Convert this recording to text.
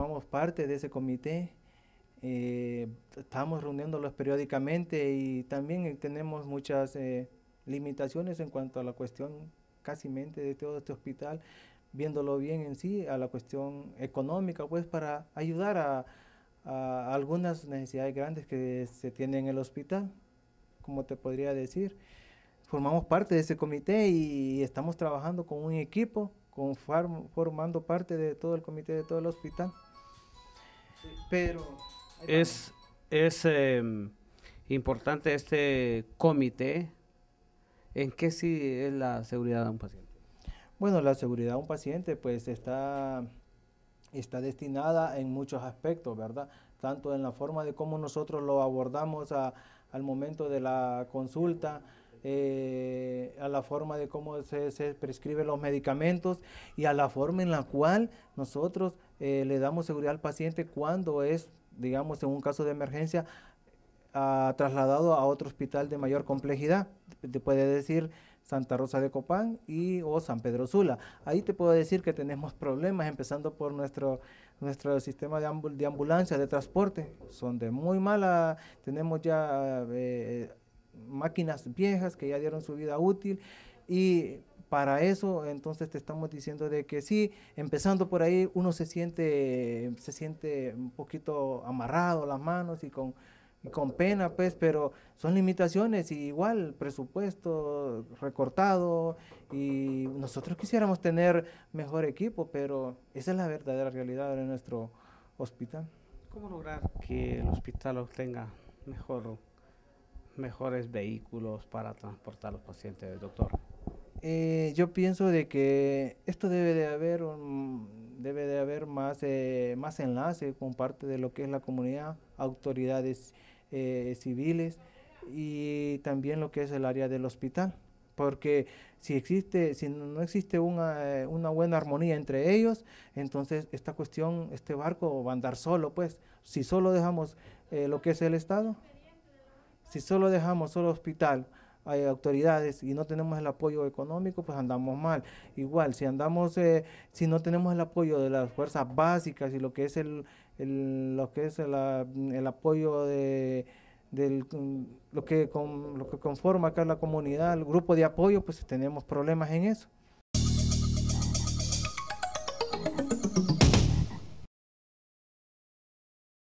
formamos parte de ese comité. Eh, estamos reuniéndolos periódicamente y también eh, tenemos muchas eh, limitaciones en cuanto a la cuestión casi mente de todo este hospital, viéndolo bien en sí, a la cuestión económica, pues para ayudar a, algunas necesidades grandes que se tienen en el hospital, como te podría decir. Formamos parte de ese comité y estamos trabajando con un equipo, formando parte de todo el comité de todo el hospital. Pero es, em, importante este comité. ¿En qué sí es la seguridad de un paciente? Bueno, la seguridad de un paciente pues está, está destinada en muchos aspectos, ¿verdad? Tanto en la forma de cómo nosotros lo abordamos al momento de la consulta, eh, a la forma de cómo se, se prescriben los medicamentos y a la forma en la cual nosotros eh, le damos seguridad al paciente cuando es, digamos, en un caso de emergencia, ah, trasladado a otro hospital de mayor complejidad. Te puede decir Santa Rosa de Copán y o San Pedro Sula. Ahí te puedo decir que tenemos problemas, empezando por nuestro, nuestro sistema de, de ambulancia, de transporte. Son de muy mala, tenemos ya eh, eh, máquinas viejas que ya dieron su vida útil y para eso, entonces te estamos diciendo de que sí, empezando por ahí uno se siente, em, se siente un poquito amarrado las manos y con, pena, pues, pero son limitaciones y igual presupuesto recortado y nosotros quisiéramos tener mejor equipo, pero esa es la verdadera realidad de nuestro hospital. ¿Cómo lograr que el hospital obtenga mejor, mejores vehículos para transportar a los pacientes, doctor? Eh, yo pienso de que esto debe de haber, debe de haber más, eh, más enlace con parte de lo que es la comunidad, autoridades eh, civiles y también lo que es el área del hospital. Porque si, existe, si no existe una, una buena armonía entre ellos, entonces esta cuestión, este barco va a andar solo, pues si solo dejamos lo que es el Estado, si solo dejamos solo hospital, hay autoridades y no tenemos el apoyo económico, pues andamos mal. Igual, si andamos, eh, si no tenemos el apoyo de las fuerzas básicas y lo que es el, lo que es el, mm, apoyo de mm, lo, que con, lo que conforma acá la comunidad, el grupo de apoyo, pues tenemos problemas en eso.